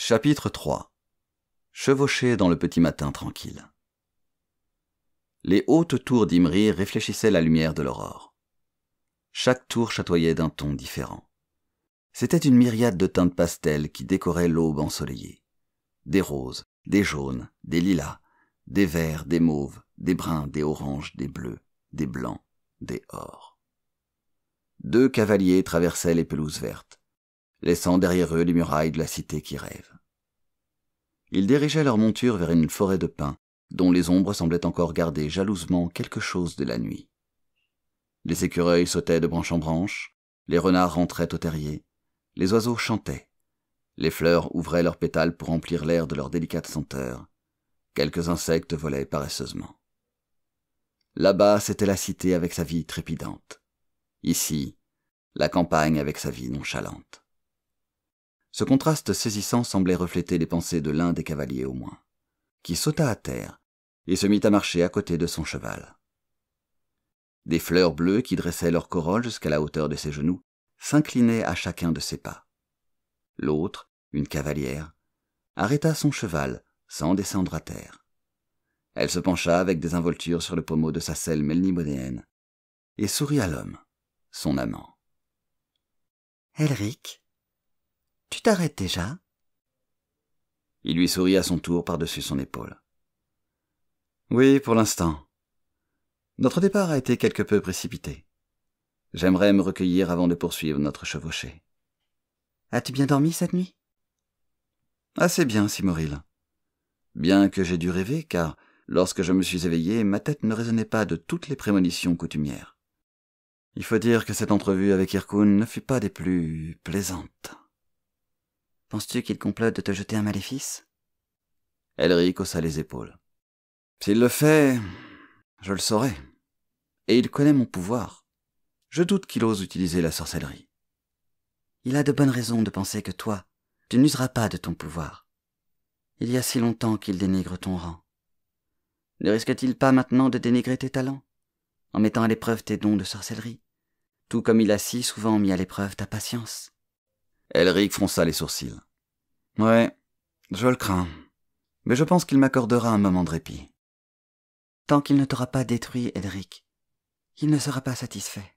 Chapitre 3 Chevaucher dans le petit matin tranquille. Les hautes tours d'Imri réfléchissaient la lumière de l'aurore. Chaque tour chatoyait d'un ton différent. C'était une myriade de teintes pastel qui décoraient l'aube ensoleillée. Des roses, des jaunes, des lilas, des verts, des mauves, des bruns, des oranges, des bleus, des blancs, des ors. Deux cavaliers traversaient les pelouses vertes laissant derrière eux les murailles de la cité qui rêve. Ils dirigeaient leur monture vers une forêt de pins, dont les ombres semblaient encore garder jalousement quelque chose de la nuit. Les écureuils sautaient de branche en branche, les renards rentraient au terrier, les oiseaux chantaient, les fleurs ouvraient leurs pétales pour remplir l'air de leur délicate senteur, quelques insectes volaient paresseusement. Là-bas, c'était la cité avec sa vie trépidante. Ici, la campagne avec sa vie nonchalante. Ce contraste saisissant semblait refléter les pensées de l'un des cavaliers au moins, qui sauta à terre et se mit à marcher à côté de son cheval. Des fleurs bleues qui dressaient leur corolle jusqu'à la hauteur de ses genoux s'inclinaient à chacun de ses pas. L'autre, une cavalière, arrêta son cheval sans descendre à terre. Elle se pencha avec des désinvolture sur le pommeau de sa selle melnimonéenne et sourit à l'homme, son amant. Elric, tu t'arrêtes déjà Il lui sourit à son tour par-dessus son épaule. Oui, pour l'instant. Notre départ a été quelque peu précipité. J'aimerais me recueillir avant de poursuivre notre chevauchée. As-tu bien dormi cette nuit Assez bien, Simoril. Bien que j'aie dû rêver, car lorsque je me suis éveillé, ma tête ne résonnait pas de toutes les prémonitions coutumières. Il faut dire que cette entrevue avec Irkun ne fut pas des plus plaisantes. Penses-tu qu'il complote de te jeter un maléfice Elric haussa les épaules. S'il le fait, je le saurai. Et il connaît mon pouvoir. Je doute qu'il ose utiliser la sorcellerie. Il a de bonnes raisons de penser que toi, tu n'useras pas de ton pouvoir. Il y a si longtemps qu'il dénigre ton rang. Ne risque-t-il pas maintenant de dénigrer tes talents, en mettant à l'épreuve tes dons de sorcellerie, tout comme il a si souvent mis à l'épreuve ta patience Elric fronça les sourcils. Ouais, je le crains. Mais je pense qu'il m'accordera un moment de répit. Tant qu'il ne t'aura pas détruit, Elric, il ne sera pas satisfait.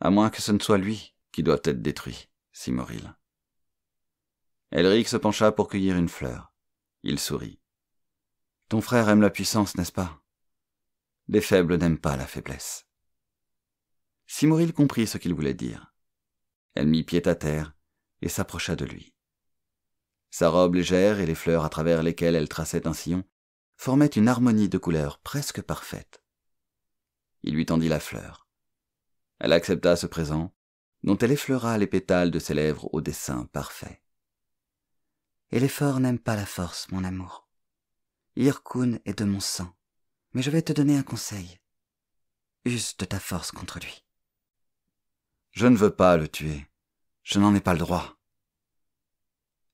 À moins que ce ne soit lui qui doit être détruit, Simoril. » Elric se pencha pour cueillir une fleur. Il sourit. Ton frère aime la puissance, n'est-ce pas Les faibles n'aiment pas la faiblesse. Simoril comprit ce qu'il voulait dire. Elle mit pied à terre et s'approcha de lui. Sa robe légère et les fleurs à travers lesquelles elle traçait un sillon formaient une harmonie de couleurs presque parfaite. Il lui tendit la fleur. Elle accepta ce présent, dont elle effleura les pétales de ses lèvres au dessin parfait. Et l'effort n'aime pas la force, mon amour. Irkun est de mon sang, mais je vais te donner un conseil. Use de ta force contre lui. Je ne veux pas le tuer. Je n'en ai pas le droit.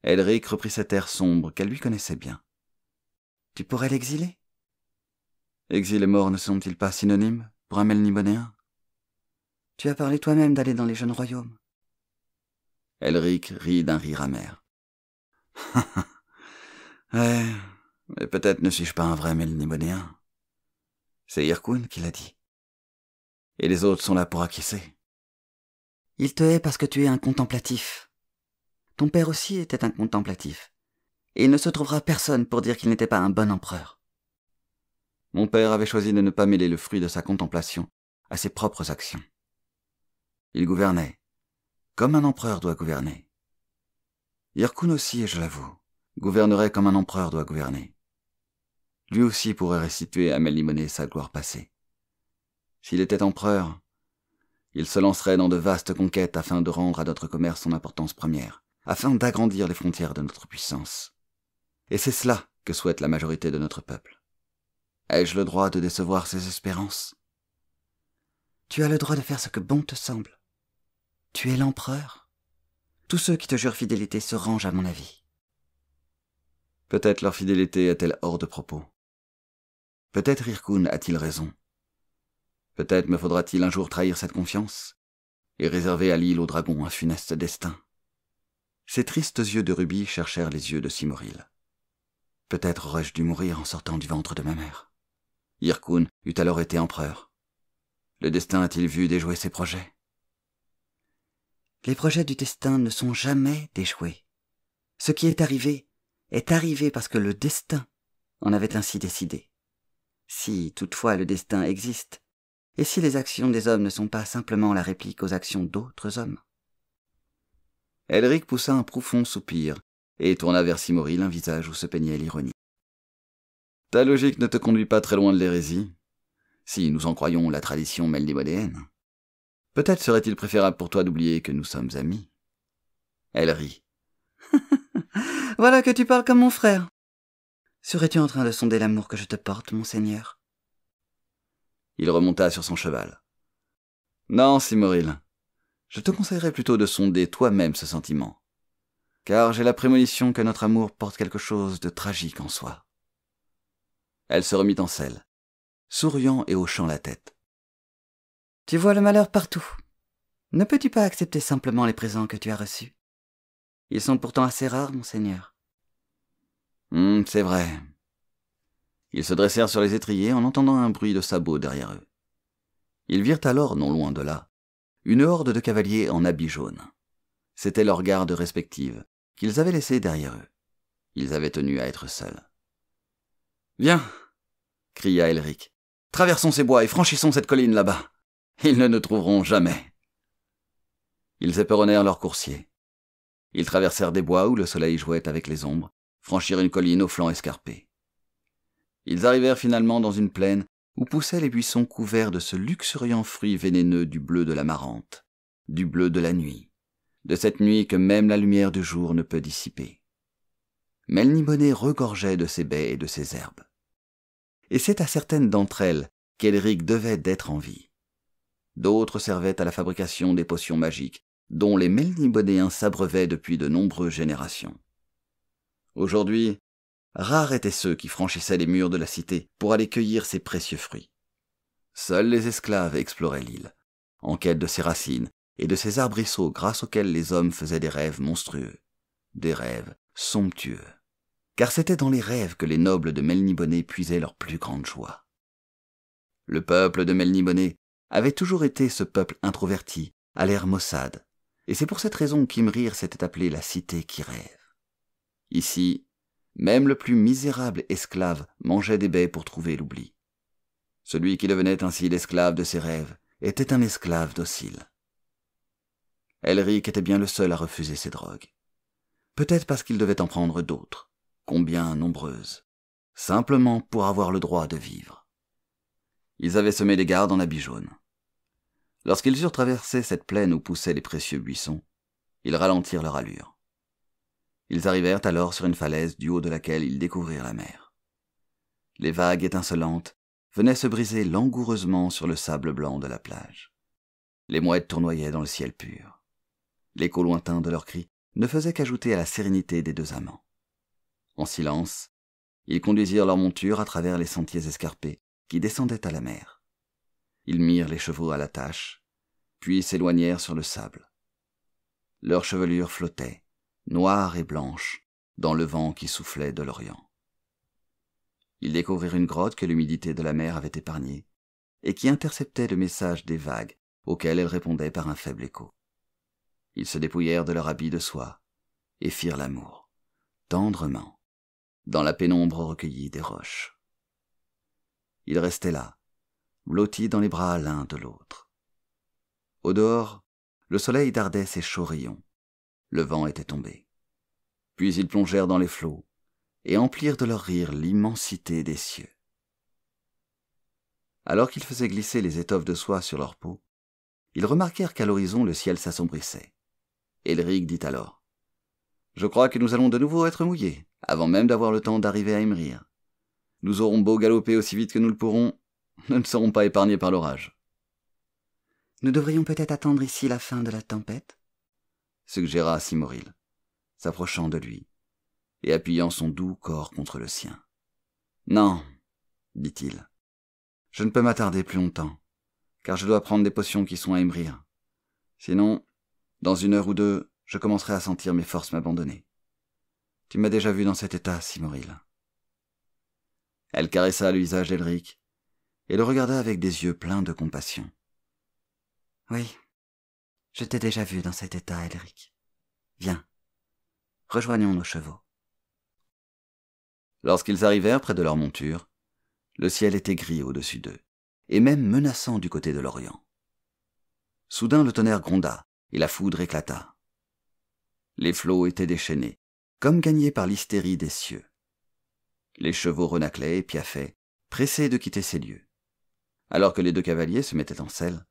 Elric reprit cet air sombre qu'elle lui connaissait bien. Tu pourrais l'exiler Exil et mort ne sont-ils pas synonymes pour un Melnibonéen Tu as parlé toi-même d'aller dans les jeunes royaumes. Elric rit d'un rire amer. ouais, mais peut-être ne suis-je pas un vrai Melnibonéen. C'est Irkun qui l'a dit. Et les autres sont là pour acquiescer. Il te hait parce que tu es un contemplatif. Ton père aussi était un contemplatif. Et il ne se trouvera personne pour dire qu'il n'était pas un bon empereur. Mon père avait choisi de ne pas mêler le fruit de sa contemplation à ses propres actions. Il gouvernait, comme un empereur doit gouverner. Irkun aussi, je l'avoue, gouvernerait comme un empereur doit gouverner. Lui aussi pourrait restituer à Melimone sa gloire passée. S'il était empereur, il se lancerait dans de vastes conquêtes afin de rendre à notre commerce son importance première, afin d'agrandir les frontières de notre puissance. Et c'est cela que souhaite la majorité de notre peuple. Ai-je le droit de décevoir ces espérances Tu as le droit de faire ce que bon te semble. Tu es l'empereur. Tous ceux qui te jurent fidélité se rangent à mon avis. Peut-être leur fidélité est-elle hors de propos. Peut-être Irkun a-t-il raison. Peut-être me faudra-t-il un jour trahir cette confiance et réserver à l'île aux dragons un funeste destin. Ses tristes yeux de rubis cherchèrent les yeux de Simoril. Peut-être aurais-je dû mourir en sortant du ventre de ma mère. Irkun eût alors été empereur. Le destin a-t-il vu déjouer ses projets Les projets du destin ne sont jamais déjoués. Ce qui est arrivé est arrivé parce que le destin en avait ainsi décidé. Si toutefois le destin existe, et si les actions des hommes ne sont pas simplement la réplique aux actions d'autres hommes Elric poussa un profond soupir et tourna vers Simoril un visage où se peignait l'ironie. Ta logique ne te conduit pas très loin de l'hérésie, si nous en croyons la tradition melnibodéenne. Peut-être serait-il préférable pour toi d'oublier que nous sommes amis. Elle rit. voilà que tu parles comme mon frère. Serais-tu en train de sonder l'amour que je te porte, monseigneur? Il remonta sur son cheval. Non, Simoril. Je te conseillerais plutôt de sonder toi-même ce sentiment. Car j'ai la prémonition que notre amour porte quelque chose de tragique en soi. Elle se remit en selle, souriant et hochant la tête. Tu vois le malheur partout. Ne peux-tu pas accepter simplement les présents que tu as reçus Ils sont pourtant assez rares, monseigneur. Hmm, c'est vrai, ils se dressèrent sur les étriers en entendant un bruit de sabots derrière eux. Ils virent alors, non loin de là, une horde de cavaliers en habits jaunes. C'étaient leurs gardes respectives, qu'ils avaient laissées derrière eux. Ils avaient tenu à être seuls. Viens cria Elric. Traversons ces bois et franchissons cette colline là-bas. Ils ne nous trouveront jamais. Ils éperonnèrent leurs coursiers. Ils traversèrent des bois où le soleil jouait avec les ombres, franchirent une colline au flanc escarpé. Ils arrivèrent finalement dans une plaine où poussaient les buissons couverts de ce luxuriant fruit vénéneux du bleu de la marante, du bleu de la nuit, de cette nuit que même la lumière du jour ne peut dissiper. Melniboné regorgeait de ses baies et de ses herbes. Et c'est à certaines d'entre elles qu'Elric devait d'être en vie. D'autres servaient à la fabrication des potions magiques, dont les Melnibonéens s'abreuvaient depuis de nombreuses générations. Aujourd'hui, rares étaient ceux qui franchissaient les murs de la cité pour aller cueillir ces précieux fruits. Seuls les esclaves exploraient l'île, en quête de ses racines et de ses arbrisseaux grâce auxquels les hommes faisaient des rêves monstrueux, des rêves somptueux. Car c'était dans les rêves que les nobles de Melniboné puisaient leur plus grande joie. Le peuple de Melniboné avait toujours été ce peuple introverti, à l'air maussade, et c'est pour cette raison qu'Imrir s'était appelé la cité qui rêve. Ici, même le plus misérable esclave mangeait des baies pour trouver l'oubli. Celui qui devenait ainsi l'esclave de ses rêves était un esclave docile. Elric était bien le seul à refuser ces drogues. Peut-être parce qu'il devait en prendre d'autres, combien nombreuses, simplement pour avoir le droit de vivre. Ils avaient semé des gardes en habit jaune. Lorsqu'ils eurent traversé cette plaine où poussaient les précieux buissons, ils ralentirent leur allure. Ils arrivèrent alors sur une falaise du haut de laquelle ils découvrirent la mer. Les vagues étincelantes venaient se briser langoureusement sur le sable blanc de la plage. Les mouettes tournoyaient dans le ciel pur. L'écho lointain de leurs cris ne faisait qu'ajouter à la sérénité des deux amants. En silence, ils conduisirent leur monture à travers les sentiers escarpés qui descendaient à la mer. Ils mirent les chevaux à l'attache, puis s'éloignèrent sur le sable. Leurs chevelures flottaient, noires et blanche, dans le vent qui soufflait de l'Orient. Ils découvrirent une grotte que l'humidité de la mer avait épargnée, et qui interceptait le message des vagues auxquelles elle répondait par un faible écho. Ils se dépouillèrent de leur habit de soie, et firent l'amour, tendrement, dans la pénombre recueillie des roches. Ils restaient là, blottis dans les bras l'un de l'autre. Au dehors, le soleil dardait ses chauds rayons, le vent était tombé. Puis ils plongèrent dans les flots, et emplirent de leur rire l'immensité des cieux. Alors qu'ils faisaient glisser les étoffes de soie sur leur peau, ils remarquèrent qu'à l'horizon le ciel s'assombrissait. Elric dit alors Je crois que nous allons de nouveau être mouillés, avant même d'avoir le temps d'arriver à Emrir. Nous aurons beau galoper aussi vite que nous le pourrons, nous ne serons pas épargnés par l'orage. Nous devrions peut-être attendre ici la fin de la tempête, suggéra Simoril, s'approchant de lui et appuyant son doux corps contre le sien. Non, dit-il, je ne peux m'attarder plus longtemps, car je dois prendre des potions qui sont à émrir. Sinon, dans une heure ou deux, je commencerai à sentir mes forces m'abandonner. Tu m'as déjà vu dans cet état, Simoril. Elle caressa le visage d'Elric et le regarda avec des yeux pleins de compassion. Oui, je t'ai déjà vu dans cet état, Elric. Viens, rejoignons nos chevaux. Lorsqu'ils arrivèrent près de leur monture, le ciel était gris au-dessus d'eux, et même menaçant du côté de l'Orient. Soudain le tonnerre gronda, et la foudre éclata. Les flots étaient déchaînés, comme gagnés par l'hystérie des cieux. Les chevaux renaclaient et piaffaient, pressés de quitter ces lieux. Alors que les deux cavaliers se mettaient en selle,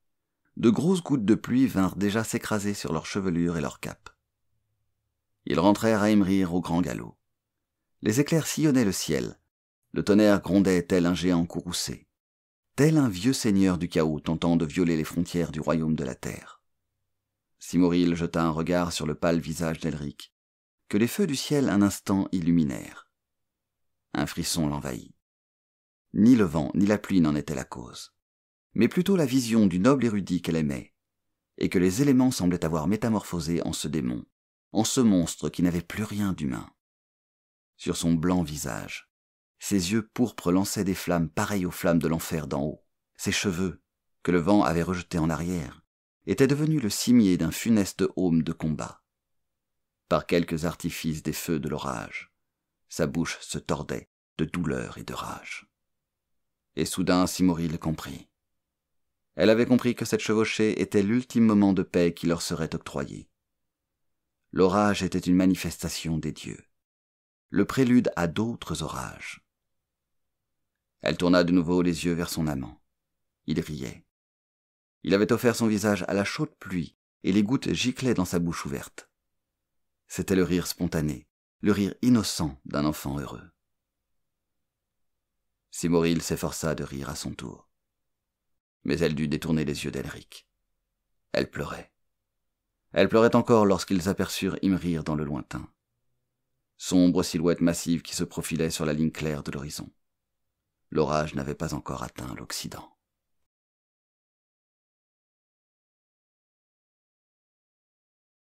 de grosses gouttes de pluie vinrent déjà s'écraser sur leurs chevelures et leurs capes. Ils rentrèrent à émerir au grand galop. Les éclairs sillonnaient le ciel. Le tonnerre grondait tel un géant courroucé, tel un vieux seigneur du chaos tentant de violer les frontières du royaume de la terre. Simoril jeta un regard sur le pâle visage d'Elric, que les feux du ciel un instant illuminèrent. Un frisson l'envahit. Ni le vent ni la pluie n'en étaient la cause mais plutôt la vision du noble érudit qu'elle aimait, et que les éléments semblaient avoir métamorphosé en ce démon, en ce monstre qui n'avait plus rien d'humain. Sur son blanc visage, ses yeux pourpres lançaient des flammes pareilles aux flammes de l'enfer d'en haut, ses cheveux, que le vent avait rejetés en arrière, étaient devenus le cimier d'un funeste homme de combat. Par quelques artifices des feux de l'orage, sa bouche se tordait de douleur et de rage. Et soudain Simoril comprit. Elle avait compris que cette chevauchée était l'ultime moment de paix qui leur serait octroyé. L'orage était une manifestation des dieux, le prélude à d'autres orages. Elle tourna de nouveau les yeux vers son amant. Il riait. Il avait offert son visage à la chaude pluie, et les gouttes giclaient dans sa bouche ouverte. C'était le rire spontané, le rire innocent d'un enfant heureux. Simoril s'efforça de rire à son tour mais elle dut détourner les yeux d'Elric. Elle pleurait. Elle pleurait encore lorsqu'ils aperçurent Imrir dans le lointain. Sombre silhouette massive qui se profilait sur la ligne claire de l'horizon. L'orage n'avait pas encore atteint l'Occident.